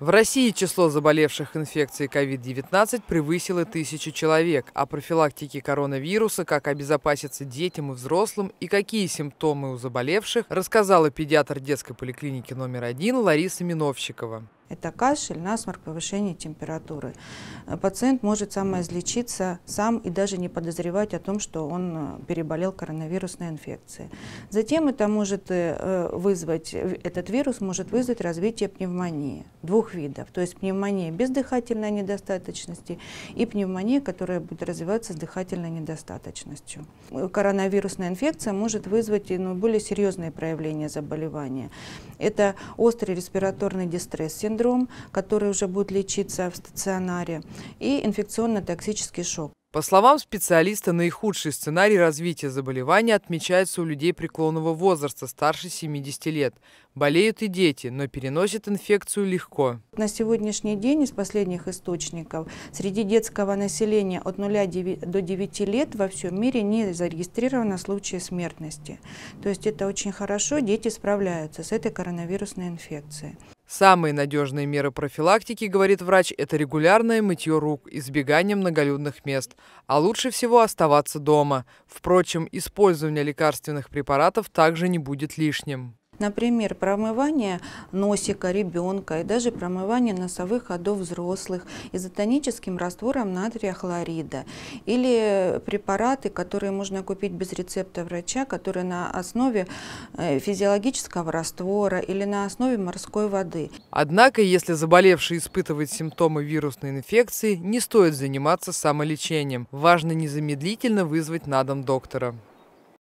В России число заболевших инфекцией COVID-19 превысило тысячу человек. О а профилактике коронавируса, как обезопаситься детям и взрослым и какие симптомы у заболевших, рассказала педиатр детской поликлиники номер один Лариса Миновщикова. Это кашель, насморк, повышение температуры. Э, пациент может самоизлечиться сам и даже не подозревать о том, что он э, переболел коронавирусной инфекцией. Затем это может э, вызвать, этот вирус может вызвать развитие пневмонии двух видов. То есть пневмония без дыхательной недостаточности и пневмония, которая будет развиваться с дыхательной недостаточностью. Коронавирусная инфекция может вызвать ну, более серьезные проявления заболевания. Это острый респираторный дистресс синдром, синдром, который уже будет лечиться в стационаре, и инфекционно-токсический шок. По словам специалиста, наихудший сценарий развития заболевания отмечается у людей преклонного возраста, старше 70 лет. Болеют и дети, но переносят инфекцию легко. На сегодняшний день из последних источников среди детского населения от 0 до 9 лет во всем мире не зарегистрировано случаи смертности. То есть это очень хорошо, дети справляются с этой коронавирусной инфекцией. Самые надежные меры профилактики, говорит врач, это регулярное мытье рук, избегание многолюдных мест, а лучше всего оставаться дома. Впрочем, использование лекарственных препаратов также не будет лишним. Например, промывание носика ребенка и даже промывание носовых ходов взрослых изотоническим раствором натрия хлорида. Или препараты, которые можно купить без рецепта врача, которые на основе э, физиологического раствора или на основе морской воды. Однако, если заболевший испытывает симптомы вирусной инфекции, не стоит заниматься самолечением. Важно незамедлительно вызвать на дом доктора.